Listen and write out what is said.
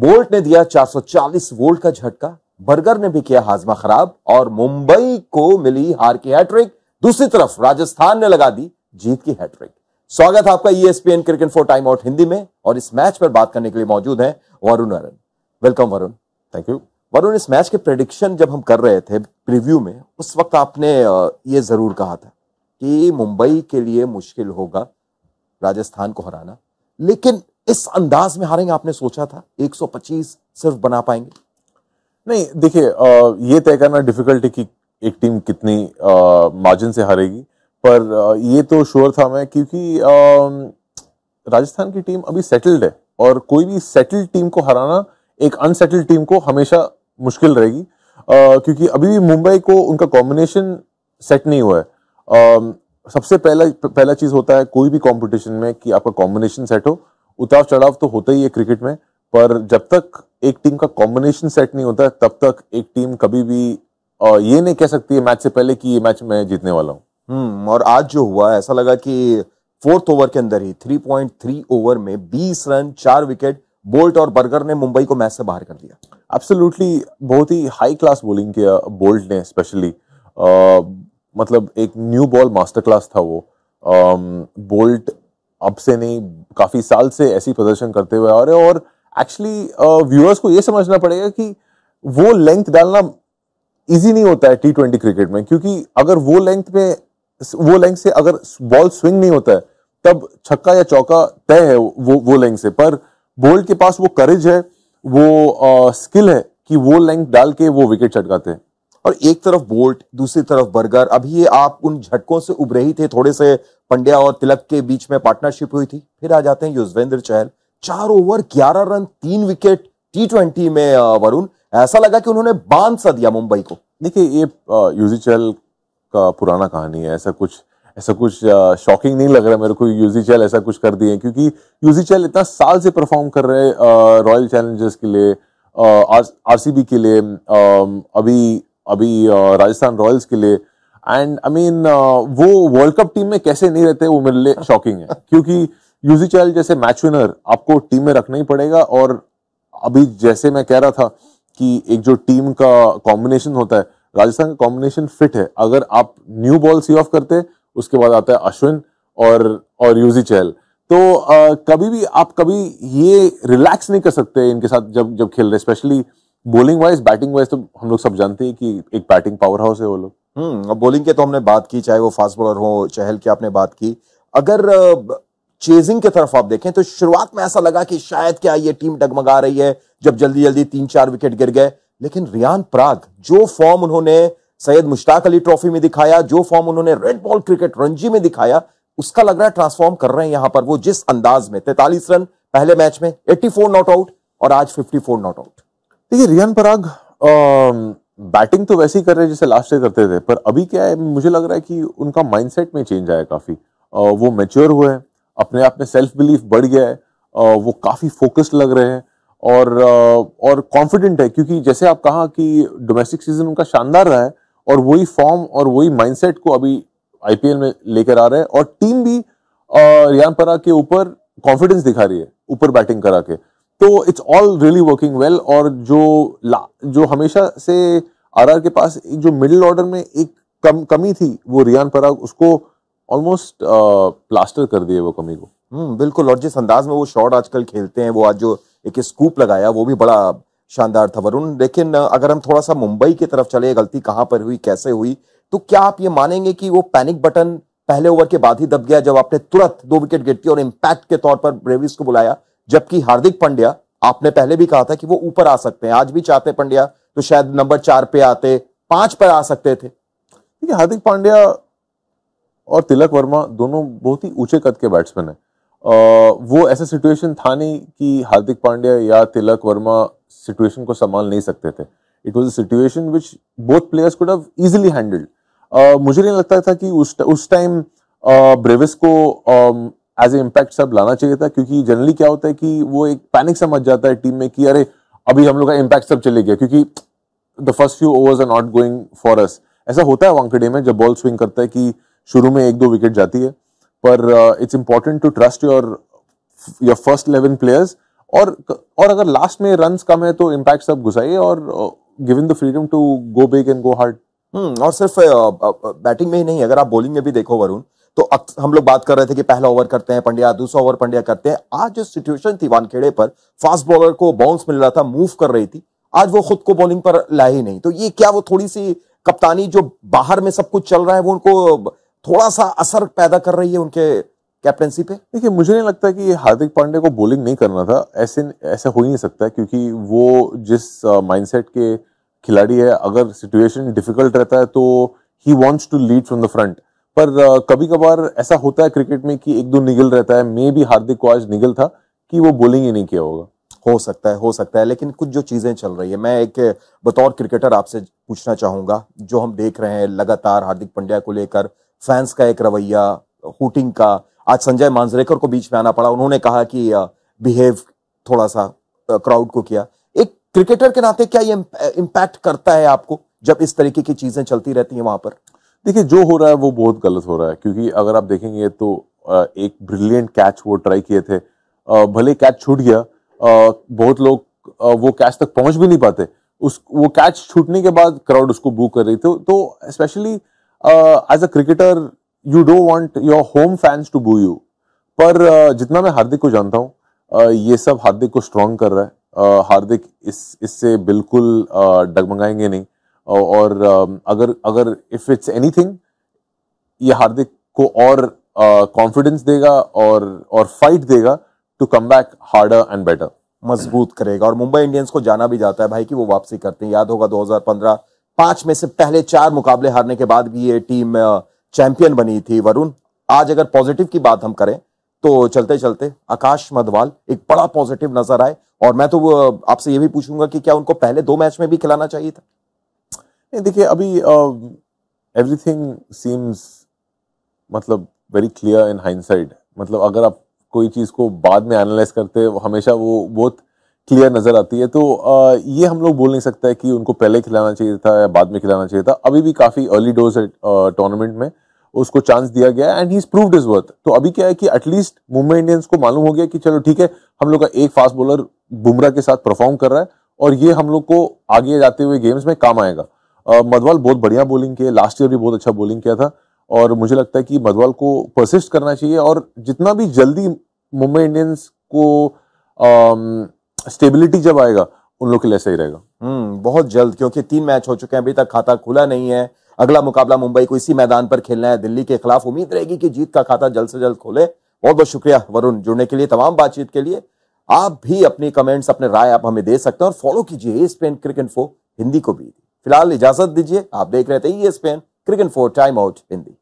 bolt ने दिया 440 volt का झटका बर्गर ने भी किया हाजमा खराब और मुंबई को मिली हार की हैट्रिक दूसरी तरफ राजस्थान ने लगा दी जीत की हैट्रिक स्वागत है आपका ESPN Cricinfo time out Hindi में और इस मैच पर बात करने के लिए मौजूद है Varun Arun welcome Varun thank you Varun इस मैच के प्रेडिक्शन जब हम कर रहे थे प्रिव्यू में उस वक्त आपने ये जरूर कहा था कि मुंबई के लिए मुश्किल होगा राजस्थान को हराना लेकिन इस अंदाज में हारेंगे आपने सोचा था 125 सिर्फ बना पाएंगे नहीं देखिए ये तय करना डिफिकल्ट है कि एक टीम कितनी मार्जिन से हारेगी पर ये तो श्योर था मैं क्योंकि राजस्थान की टीम अभी सेटल्ड है और कोई भी सेटल्ड टीम को हराना एक अनसेटल्ड टीम को हमेशा मुश्किल रहेगी क्योंकि अभी भी मुंबई को उनका कॉम्बिनेशन सेट नहीं हुआ है आ, सबसे पहला पहला चीज होता है कोई भी कंपटीशन में कि आपका कॉम्बिनेशन सेट हो उतार चढ़ाव तो होता ही है क्रिकेट में पर जब तक एक टीम का कॉम्बिनेशन सेट नहीं होता तब तक एक टीम कभी भी ये नहीं कह सकती है मैच से पहले कि ये मैच मैं जीतने वाला हूँ हम्म, और आज जो हुआ ऐसा लगा कि फोर्थ ओवर के अंदर ही 3.3 ओवर में 20 रन चार विकेट बोल्ट और बर्गर ने मुंबई को मैच से बाहर कर दिया एब्सोल्युटली बहुत ही हाई क्लास बॉलिंग किया बोल्ट ने स्पेशली मतलब एक न्यू बॉल मास्टर क्लास था वो बोल्ट अब से नहीं काफ़ी साल से ऐसी प्रदर्शन करते हुए आ रहे हैं और एक्चुअली व्यूअर्स uh, को ये समझना पड़ेगा कि वो लेंथ डालना इजी नहीं होता है टी ट्वेंटी क्रिकेट में क्योंकि अगर वो लेंथ में वो लेंथ से अगर बॉल स्विंग नहीं होता है तब छक्का या चौका तय है वो वो लेंथ से पर बोल्ड के पास वो करेज है वो आ, uh, स्किल है कि वो लेंथ डाल के वो विकेट चटकाते हैं और एक तरफ बोल्ट दूसरी तरफ बर्गर अभी ये आप उन झटकों से उभरे ही थे थोड़े से पंड्या और तिलक के बीच में पार्टनरशिप हुई थी फिर आ जाते हैं युजवेंद्र चहल चार ओवर ग्यारह रन तीन विकेट टी ट्वेंटी में वरुण ऐसा लगा कि उन्होंने बांध सा दिया मुंबई को देखिए ये यूजी चहल का पुराना कहानी है ऐसा कुछ ऐसा कुछ शॉकिंग नहीं लग रहा मेरे को यूजी चहल ऐसा कुछ कर दिए क्योंकि यूजी चहल इतना साल से परफॉर्म कर रहे रॉयल चैलेंजर्स के लिए आर आरसीबी के लिए अभी अभी राजस्थान रॉयल्स के लिए एंड आई मीन वो वर्ल्ड कप टीम में कैसे नहीं रहते वो मेरे लिए शॉकिंग है क्योंकि यूजी चैल जैसे मैच विनर आपको टीम में रखना ही पड़ेगा और अभी जैसे मैं कह रहा था कि एक जो टीम का कॉम्बिनेशन होता है राजस्थान का कॉम्बिनेशन फिट है अगर आप न्यू बॉल सी ऑफ करते उसके बाद आता है अश्विन और और यूजी चहल तो आ, कभी भी आप कभी ये रिलैक्स नहीं कर सकते इनके साथ जब जब खेल रहे specially bowling wise batting wise तो हम लोग सब जानते हैं कि एक बैटिंग पावर हाउस है वो लोग हम्म और बॉलिंग के तो हमने बात की चाहे वो फास्ट बॉलर हो चहल की आपने बात की अगर चेजिंग की तरफ आप देखें तो शुरुआत में ऐसा लगा कि शायद क्या ये टीम डगमगा रही है जब जल्दी जल्दी तीन चार विकेट गिर गए लेकिन रियान प्राग जो फॉर्म उन्होंने सैयद मुश्ताक अली ट्रॉफी में दिखाया जो फॉर्म उन्होंने रेड बॉल क्रिकेट रणजी में दिखाया उसका लग रहा है ट्रांसफॉर्म कर रहे हैं यहां पर वो जिस अंदाज में तैतालीस रन पहले मैच में 84 नॉट आउट और आज 54 नॉट आउट देखिए रियान पराग आ, बैटिंग तो वैसे ही कर रहे हैं जैसे लास्ट ईयर करते थे पर अभी क्या है मुझे लग रहा है कि उनका माइंडसेट में चेंज आया काफ़ी वो मेच्योर हुए हैं अपने आप में सेल्फ बिलीफ बढ़ गया है आ, वो काफ़ी फोकस्ड लग रहे हैं और आ, और कॉन्फिडेंट है क्योंकि जैसे आप कहा कि डोमेस्टिक सीजन उनका शानदार रहा है और वही फॉर्म और वही माइंडसेट को अभी आईपीएल में लेकर आ रहे हैं और टीम भी रियान पराग के ऊपर कॉन्फिडेंस दिखा रही है ऊपर बैटिंग करा के तो it's all really working well और जो ला जो हमेशा से आर के पास जो मिडिल ऑर्डर में एक कम कमी थी वो रियान पराग उसको ऑलमोस्ट प्लास्टर uh, कर दिए वो कमी को हम्म बिल्कुल और जिस अंदाज में वो शॉट आजकल खेलते हैं वो आज जो एक स्कूप लगाया वो भी बड़ा शानदार था वरुण लेकिन uh, अगर हम थोड़ा सा मुंबई की तरफ चले गलती कहाँ पर हुई कैसे हुई तो क्या आप ये मानेंगे कि वो पैनिक बटन पहले ओवर के बाद ही दब गया जब आपने तुरंत दो विकेट गिरती और इम्पैक्ट के तौर पर ब्रेविस को बुलाया जबकि हार्दिक पंड्या आपने पहले भी कहा था कि वो ऊपर आ सकते हैं आज भी चाहते पंड्या तो शायद नंबर चार पे आते पांच पर आ सकते थे देखिए हार्दिक पांड्या और तिलक वर्मा दोनों बहुत ही ऊंचे कद के बैट्समैन हैं वो ऐसा सिचुएशन था नहीं कि हार्दिक पांड्या या तिलक वर्मा सिचुएशन को संभाल नहीं सकते थे it was situation which both players could have easily handled मुझे नहीं लगता था कि उस उस टाइम ब्रेविस को एज ए इम्पैक्ट सब लाना चाहिए था क्योंकि जनरली क्या होता है कि वो एक पैनिक समझ जाता है टीम में कि अरे अभी हम लोग का इम्पैक्ट सब चले गया क्योंकि the first few overs are not going for us ऐसा होता है वांकड़े में जब बॉल स्विंग करता है कि शुरू में एक दो विकेट जाती है पर it's important to trust your your first eleven players और और अगर लास्ट में रन कम है तो इम्पैक्ट सब घुसाइए और given the freedom to go big and go hard और सिर्फ बैटिंग uh, uh, uh, में ही नहीं अगर आप बॉलिंग में भी देखो वरुण तो हम लोग बात कर रहे थे कि पहला ओवर करते हैं पंड्या दूसरा ओवर पंड्या करते हैं आज जो सिचुएशन थी वानखेड़े पर फास्ट बॉलर को बाउंस मिल रहा था मूव कर रही थी आज वो खुद को बॉलिंग पर ला ही नहीं तो ये क्या वो थोड़ी सी कप्तानी जो बाहर में सब कुछ चल रहा है वो उनको थोड़ा सा असर पैदा कर रही है उनके कैप्टनसी पे देखिए मुझे नहीं लगता कि हार्दिक पांडे को बॉलिंग नहीं करना था ऐसे ऐसा हो ही नहीं सकता क्योंकि वो जिस माइंडसेट के खिलाड़ी है अगर सिचुएशन डिफिकल्ट रहता है तो he wants to lead from the front पर कभी कभार ऐसा होता है क्रिकेट में कि एक दो निगल रहता है मे भी हार्दिक को आज निगल था कि वो बोलिंग ही नहीं किया होगा हो सकता है हो सकता है लेकिन कुछ जो चीज़ें चल रही है मैं एक बतौर क्रिकेटर आपसे पूछना चाहूंगा जो हम देख रहे हैं लगातार हार्दिक पंड्या को लेकर फैंस का एक रवैया हुटिंग का आज संजय मांजरेकर को बीच में आना पड़ा उन्होंने कहा कि बिहेव थोड़ा सा क्राउड को किया एक क्रिकेटर के नाते क्या ये इम्पैक्ट करता है आपको जब इस तरीके की चीजें चलती रहती हैं वहां पर देखिए जो हो रहा है वो बहुत गलत हो रहा है क्योंकि अगर आप देखेंगे तो एक ब्रिलियंट कैच वो ट्राई किए थे भले कैच छूट गया बहुत लोग वो कैच तक पहुंच भी नहीं पाते उस वो कैच छूटने के बाद क्राउड उसको बू कर रही थी तो स्पेशली तो as a cricketer you don't want your home fans to boo you पर uh, जितना मैं हार्दिक को जानता हूँ uh, ये सब हार्दिक को स्ट्रांग कर रहा है uh, हार्दिक इस इससे बिल्कुल डगमगाएंगे नहीं और um, अगर अगर इफ इट्स एनीथिंग ये हार्दिक को और कॉन्फिडेंस uh, देगा और और फाइट देगा to come back harder and better मजबूत करेगा और मुंबई इंडियंस को जाना भी जाता है भाई कि वो वापसी करते हैं याद होगा 2015 पांच में से पहले चार मुकाबले हारने के बाद भी ये टीम uh, चैंपियन बनी थी वरुण आज अगर पॉजिटिव की बात हम करें तो चलते चलते आकाश मधवाल एक बड़ा पॉजिटिव नजर आए और मैं तो uh, आपसे ये भी पूछूंगा कि क्या उनको पहले दो मैच में भी खिलाना चाहिए था नहीं देखिए अभी एवरीथिंग um, सीम्स मतलब वेरी क्लियर इन हाइंड मतलब अगर आप कोई चीज़ को बाद में एनालाइज करते हैं हमेशा वो बहुत क्लियर नज़र आती है तो आ, uh, ये हम लोग बोल नहीं सकता है कि उनको पहले खिलाना चाहिए था या बाद में खिलाना चाहिए था अभी भी काफ़ी अर्ली डोज है टूर्नामेंट में उसको चांस दिया गया and he is proved his worth तो अभी क्या है कि एटलीस्ट मुंबई इंडियंस को मालूम हो गया कि चलो ठीक है हम लोग का एक फास्ट बॉलर बुमराह के साथ परफॉर्म कर रहा है और ये हम लोग को आगे जाते हुए गेम्स में काम आएगा मधवाल बहुत बढ़िया बॉलिंग किया लास्ट ईयर भी बहुत अच्छा बॉलिंग किया था और मुझे लगता है कि मधवाल को परसिस्ट करना चाहिए और जितना भी जल्दी मुंबई इंडियंस को स्टेबिलिटी जब आएगा उन लोग के लिए सही रहेगा हम्म बहुत जल्द क्योंकि तीन मैच हो चुके हैं अभी तक खाता खुला नहीं है अगला मुकाबला मुंबई को इसी मैदान पर खेलना है दिल्ली के खिलाफ उम्मीद रहेगी कि जीत का खाता जल्द से जल्द खोले बहुत बहुत शुक्रिया वरुण जुड़ने के लिए तमाम बातचीत के लिए आप भी अपनी कमेंट्स अपने राय आप हमें दे सकते हैं और फॉलो कीजिए पेन क्रिकेट फो हिंदी को भी फिलहाल इजाजत दीजिए आप देख रहे थे ये स्पेन cricket four time out Hindi